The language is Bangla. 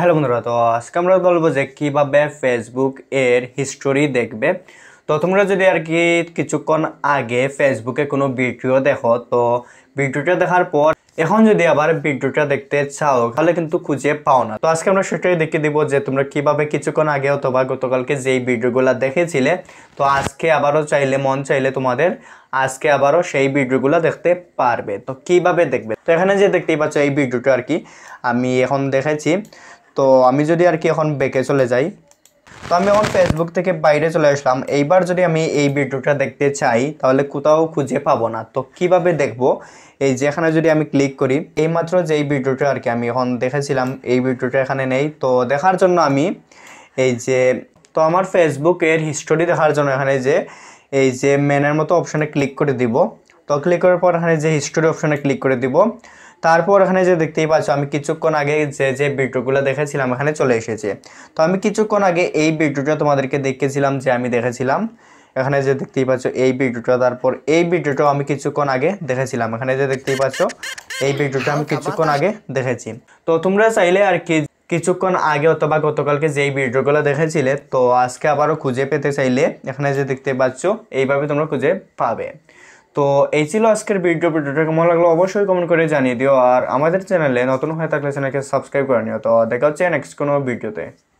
হ্যালো বন্ধুরা তো আজকে আমরা বলবো যে কীভাবে ফেসবুক এর হিস্টোরি দেখবে তো তোমরা যদি আর কি কিছুক্ষণ আগে ফেসবুকে কোনো ভিডিও দেখো তো ভিডিওটা দেখার পর এখন যদি আবার ভিডিওটা দেখতে চাও তাহলে কিন্তু খুঁজে পাও না তো আজকে আমরা সেটাই দেখে দিব যে তোমরা কিভাবে কিছুক্ষণ আগে অথবা গতকালকে যেই ভিডিওগুলো দেখেছিলে তো আজকে আবারও চাইলে মন চাইলে তোমাদের আজকে আবারও সেই ভিডিওগুলো দেখতে পারবে তো কিভাবে দেখবে তো এখানে যে দেখতেই পাচ্ছ এই ভিডিওটা আর কি আমি এখন দেখেছি তো আমি যদি আর কি এখন বেঁকে চলে যাই তো আমি এখন ফেসবুক থেকে বাইরে চলে আসলাম এইবার যদি আমি এই ভিডিওটা দেখতে চাই তাহলে কোথাও খুঁজে পাবো না তো কিভাবে দেখব এই যেখানে যদি আমি ক্লিক করি এইমাত্র যে এই ভিডিওটা আর কি আমি এখন দেখেছিলাম এই ভিডিওটা এখানে নেই তো দেখার জন্য আমি এই যে তো আমার ফেসবুকের হিস্টোরি দেখার জন্য এখানে যে এই যে মেনের মতো অপশানে ক্লিক করে দিব তো ক্লিক করার পর এখানে যে হিস্টোরি অপশানে ক্লিক করে দিব তারপর এখানে যে দেখতেই পাচ্ছ আমি কিছুক্ষণ আগে যে যে ভিডিওগুলো দেখেছিলাম এখানে চলে এসেছে তো আমি কিছুক্ষণ আগে এই ভিডিওটা তোমাদেরকে দেখেছিলাম যে আমি দেখেছিলাম এখানে যে দেখতেই পাচ্ছ এই ভিডিওটা তারপর এই ভিডিওটাও আমি কিছুক্ষণ আগে দেখেছিলাম এখানে যে দেখতেই পাচ্ছ এই ভিডিওটা আমি কিছুক্ষণ আগে দেখেছি তো তোমরা চাইলে আর কি কিছুক্ষণ আগে অথবা গতকালকে যেই ভিডিওগুলো দেখেছিলে তো আজকে আবারও খুঁজে পেতে চাইলে এখানে যে দেখতে পাচ্ছ এইভাবে তোমরা খুঁজে পাবে তো এই ছিল আজকের ভিডিও ভিডিওটা কেমন লাগলো অবশ্যই কমেন্ট করে জানিয়ে দিও আর আমাদের চ্যানেলে নতুন হয়ে থাকলে চ্যানেলকে সাবস্ক্রাইব করে নিও তো দেখা হচ্ছে নেক্সট কোনো ভিডিওতে